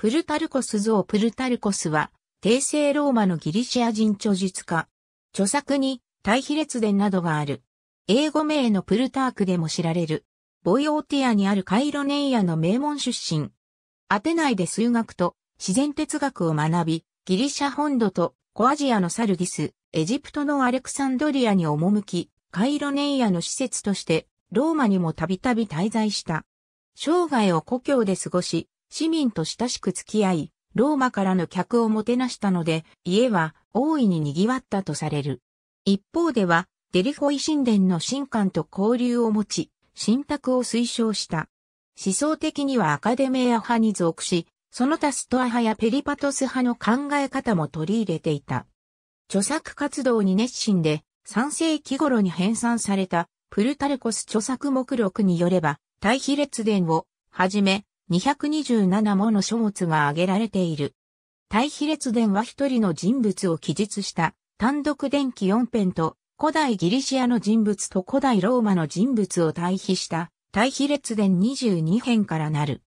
プルタルコス像プルタルコスは、帝政ローマのギリシア人著述家。著作に、対比列伝などがある。英語名のプルタークでも知られる。ボイオーティアにあるカイロネイアの名門出身。アテナイで数学と自然哲学を学び、ギリシャ本土とコアジアのサルギス、エジプトのアレクサンドリアに赴き、カイロネイアの施設として、ローマにもたびたび滞在した。生涯を故郷で過ごし、市民と親しく付き合い、ローマからの客をもてなしたので、家は大いに賑わったとされる。一方では、デリフォイ神殿の神官と交流を持ち、神託を推奨した。思想的にはアカデメア派に属し、その他ストア派やペリパトス派の考え方も取り入れていた。著作活動に熱心で、3世紀頃に編纂されたプルタルコス著作目録によれば、対比列伝をはじめ、227もの書物が挙げられている。対比列伝は一人の人物を記述した単独伝記4編と古代ギリシアの人物と古代ローマの人物を対比した対比列伝22編からなる。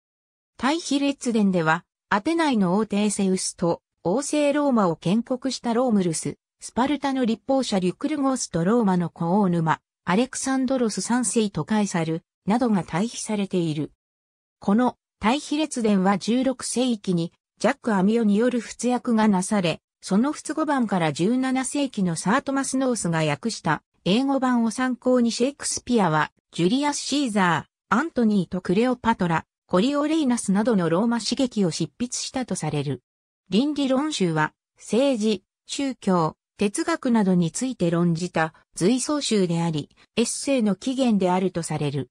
対比列伝ではアテナイの王帝セウスと王政ローマを建国したロームルス、スパルタの立法者リュクルゴスとローマの古王沼、アレクサンドロス3世とカエサルなどが対比されている。この対比列伝は16世紀にジャック・アミオによる仏訳がなされ、その仏語版から17世紀のサートマス・ノースが訳した英語版を参考にシェイクスピアは、ジュリアス・シーザー、アントニーとクレオパトラ、コリオレイナスなどのローマ刺激を執筆したとされる。倫理論集は、政治、宗教、哲学などについて論じた随想集であり、エッセイの起源であるとされる。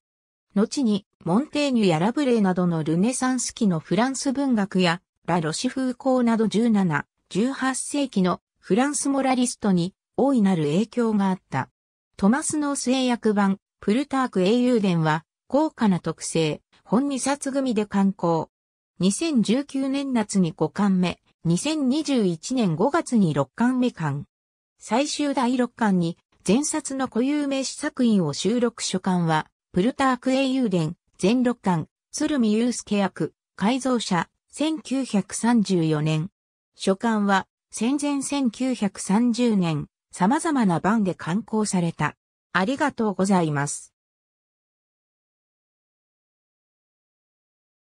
後に、モンテーニュやラブレーなどのルネサンス期のフランス文学や、ラ・ロシ風光など17、18世紀のフランスモラリストに大いなる影響があった。トマスの制約版、プルターク英雄伝は、高価な特性、本2冊組で刊行。2019年夏に5巻目、2021年5月に6巻目巻。最終第6巻に、前冊の固有名詞作品を収録書館は、プルターク英雄伝、全六巻、鶴見祐介役、改造者、1934年。書簡は、戦前1930年、様々な版で刊行された。ありがとうございます。